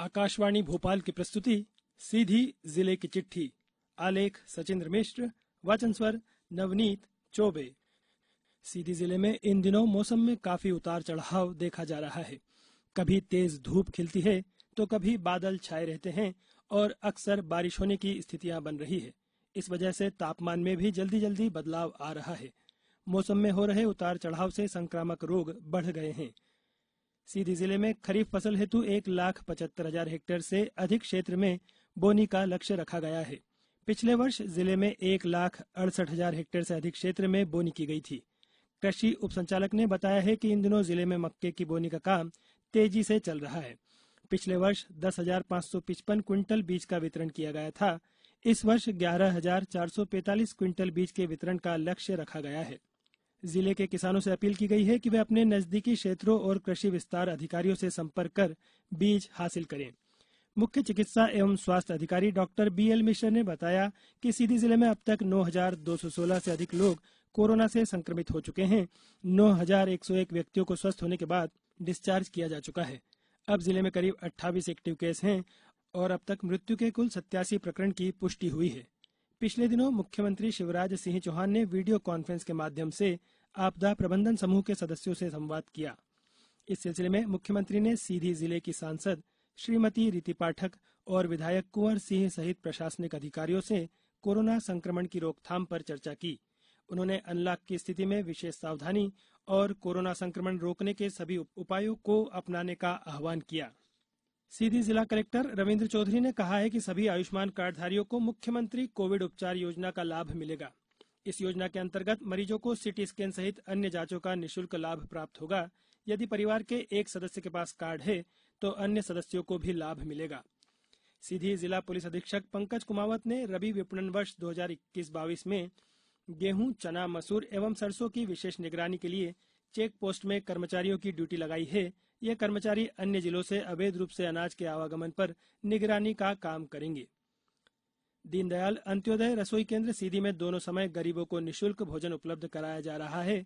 आकाशवाणी भोपाल की प्रस्तुति सीधी जिले की चिट्ठी आलेख सचिंद्र मिश्र वाचन स्वर नवनीत चौबे सीधी जिले में इन दिनों मौसम में काफी उतार चढ़ाव देखा जा रहा है कभी तेज धूप खिलती है तो कभी बादल छाए रहते हैं और अक्सर बारिश होने की स्थितियां बन रही है इस वजह से तापमान में भी जल्दी जल्दी बदलाव आ रहा है मौसम में हो रहे उतार चढ़ाव से संक्रामक रोग बढ़ गए हैं सीधी जिले में खरीफ फसल हेतु एक लाख पचहत्तर हजार हेक्टेयर से अधिक क्षेत्र में बोनी का लक्ष्य रखा गया है पिछले वर्ष जिले में एक लाख अड़सठ हजार हेक्टेयर से अधिक क्षेत्र में बोनी की गई थी कृषि उपसंचालक ने बताया है कि इन दिनों जिले में मक्के की बोनी का काम तेजी से चल रहा है पिछले वर्ष दस हजार पांच सौ पिचपन क्विंटल बीज का वितरण किया गया था इस वर्ष ग्यारह हजार चार सौ पैतालीस क्विंटल बीज के वितरण का लक्ष्य रखा गया है जिले के किसानों से अपील की गई है कि वे अपने नजदीकी क्षेत्रों और कृषि विस्तार अधिकारियों से संपर्क कर बीज हासिल करें मुख्य चिकित्सा एवं स्वास्थ्य अधिकारी डॉक्टर बी एल मिश्र ने बताया कि सीधी जिले में अब तक 9,216 से अधिक लोग कोरोना से संक्रमित हो चुके हैं 9,101 व्यक्तियों को स्वस्थ होने के बाद डिस्चार्ज किया जा चुका है अब जिले में करीब अट्ठावी एक्टिव केस हैं और अब तक मृत्यु के कुल सत्यासी प्रकरण की पुष्टि हुई है पिछले दिनों मुख्यमंत्री शिवराज सिंह चौहान ने वीडियो कॉन्फ्रेंस के माध्यम से आपदा प्रबंधन समूह के सदस्यों से संवाद किया इस सिलसिले में मुख्यमंत्री ने सीधी जिले की सांसद श्रीमती रीति पाठक और विधायक कुंवर सिंह सहित प्रशासनिक अधिकारियों से कोरोना संक्रमण की रोकथाम पर चर्चा की उन्होंने अनलॉक की स्थिति में विशेष सावधानी और कोरोना संक्रमण रोकने के सभी उपायों को अपनाने का आह्वान किया सीधी जिला कलेक्टर रविन्द्र चौधरी ने कहा है कि सभी आयुष्मान कार्डधारियों को मुख्यमंत्री कोविड उपचार योजना का लाभ मिलेगा इस योजना के अंतर्गत मरीजों को सिटी स्कैन सहित अन्य जांचों का निशुल्क लाभ प्राप्त होगा यदि परिवार के एक सदस्य के पास कार्ड है तो अन्य सदस्यों को भी लाभ मिलेगा सीधी जिला पुलिस अधीक्षक पंकज कुमावत ने रबी विपणन वर्ष 2021-22 में गेहूं चना मसूर एवं सरसों की विशेष निगरानी के लिए चेक पोस्ट में कर्मचारियों की ड्यूटी लगाई है ये कर्मचारी अन्य जिलों से अवैध रूप से अनाज के आवागमन पर निगरानी का काम करेंगे दीनदयाल अंत्योदय रसोई केंद्र सीधी में दोनों समय गरीबों को निशुल्क भोजन उपलब्ध कराया जा रहा है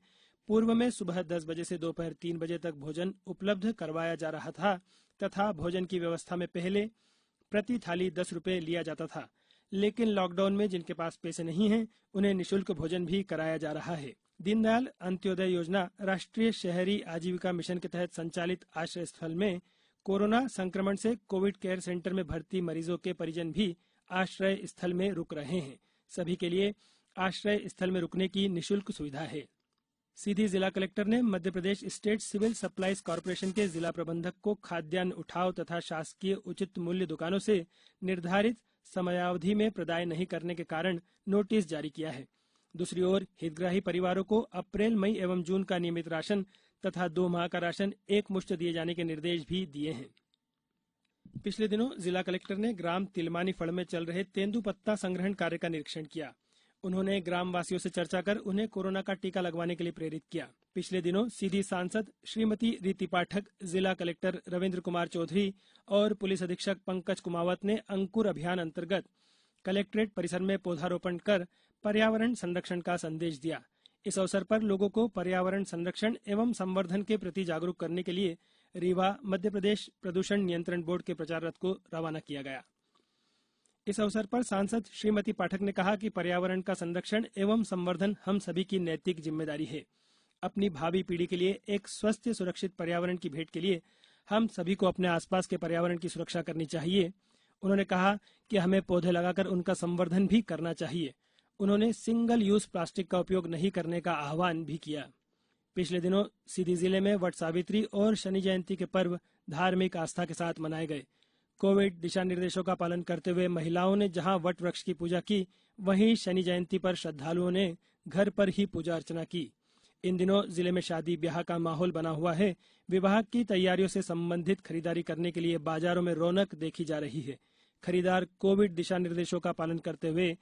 पूर्व में सुबह दस बजे से दोपहर तीन बजे तक भोजन उपलब्ध करवाया जा रहा था तथा भोजन की व्यवस्था में पहले प्रति थाली दस रूपए लिया जाता था लेकिन लॉकडाउन में जिनके पास पैसे नहीं हैं उन्हें निशुल्क भोजन भी कराया जा रहा है दीनदयाल अंत्योदय योजना राष्ट्रीय शहरी आजीविका मिशन के तहत संचालित आश्रय स्थल में कोरोना संक्रमण से कोविड केयर सेंटर में भर्ती मरीजों के परिजन भी आश्रय स्थल में रुक रहे हैं सभी के लिए आश्रय स्थल में रुकने की निशुल्क सुविधा है सीधी जिला कलेक्टर ने Madhya Pradesh state civil supplies corporation के जिला प्रबंधक को खाद्यान्न उठाव तथा शासकीय उचित मूल्य दुकानों से निर्धारित समयावधि में प्रदाय नहीं करने के कारण नोटिस जारी किया है दूसरी ओर हितग्राही परिवारों को अप्रैल मई एवं जून का नियमित राशन तथा दो माह का राशन एक मुश्त दिए जाने के निर्देश भी दिए हैं पिछले दिनों जिला कलेक्टर ने ग्राम तिलमानी फड़ में चल रहे पत्ता संग्रहण कार्य का निरीक्षण किया उन्होंने ग्रामवासियों से चर्चा कर उन्हें कोरोना का टीका लगवाने के लिए प्रेरित किया पिछले दिनों सीधी सांसद श्रीमती रीति पाठक जिला कलेक्टर रविन्द्र कुमार चौधरी और पुलिस अधीक्षक पंकज कुमावत ने अंकुर अभियान अंतर्गत कलेक्ट्रेट परिसर में पौधारोपण कर पर्यावरण संरक्षण का संदेश दिया इस अवसर पर लोगों को पर्यावरण संरक्षण एवं संवर्धन के प्रति जागरूक करने के लिए रीवा मध्य प्रदेश प्रदूषण नियंत्रण बोर्ड के प्रचार रथ को रवाना किया गया इस अवसर पर सांसद श्रीमती पाठक ने कहा कि पर्यावरण का संरक्षण एवं संवर्धन हम सभी की नैतिक जिम्मेदारी है अपनी भावी पीढ़ी के लिए एक स्वस्थ सुरक्षित पर्यावरण की भेंट के लिए हम सभी को अपने आसपास के पर्यावरण की सुरक्षा करनी चाहिए उन्होंने कहा कि हमें पौधे लगाकर उनका संवर्धन भी करना चाहिए उन्होंने सिंगल यूज प्लास्टिक का उपयोग नहीं करने का आह्वान भी किया पिछले दिनों सीधी जिले में वट सावित्री और शनि जयंती के पर्व धार्मिक आस्था के साथ मनाए गए कोविड दिशा निर्देशों का पालन करते हुए महिलाओं ने जहां वट वृक्ष की पूजा की वहीं शनि जयंती पर श्रद्धालुओं ने घर पर ही पूजा अर्चना की इन दिनों जिले में शादी ब्याह का माहौल बना हुआ है विवाह की तैयारियों से संबंधित खरीदारी करने के लिए बाजारों में रौनक देखी जा रही है खरीदार कोविड दिशा निर्देशों का पालन करते हुए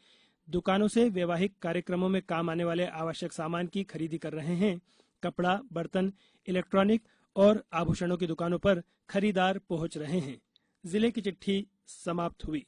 दुकानों से वैवाहिक कार्यक्रमों में काम आने वाले आवश्यक सामान की खरीदी कर रहे हैं कपड़ा बर्तन इलेक्ट्रॉनिक और आभूषणों की दुकानों पर खरीदार पहुंच रहे हैं जिले की चिट्ठी समाप्त हुई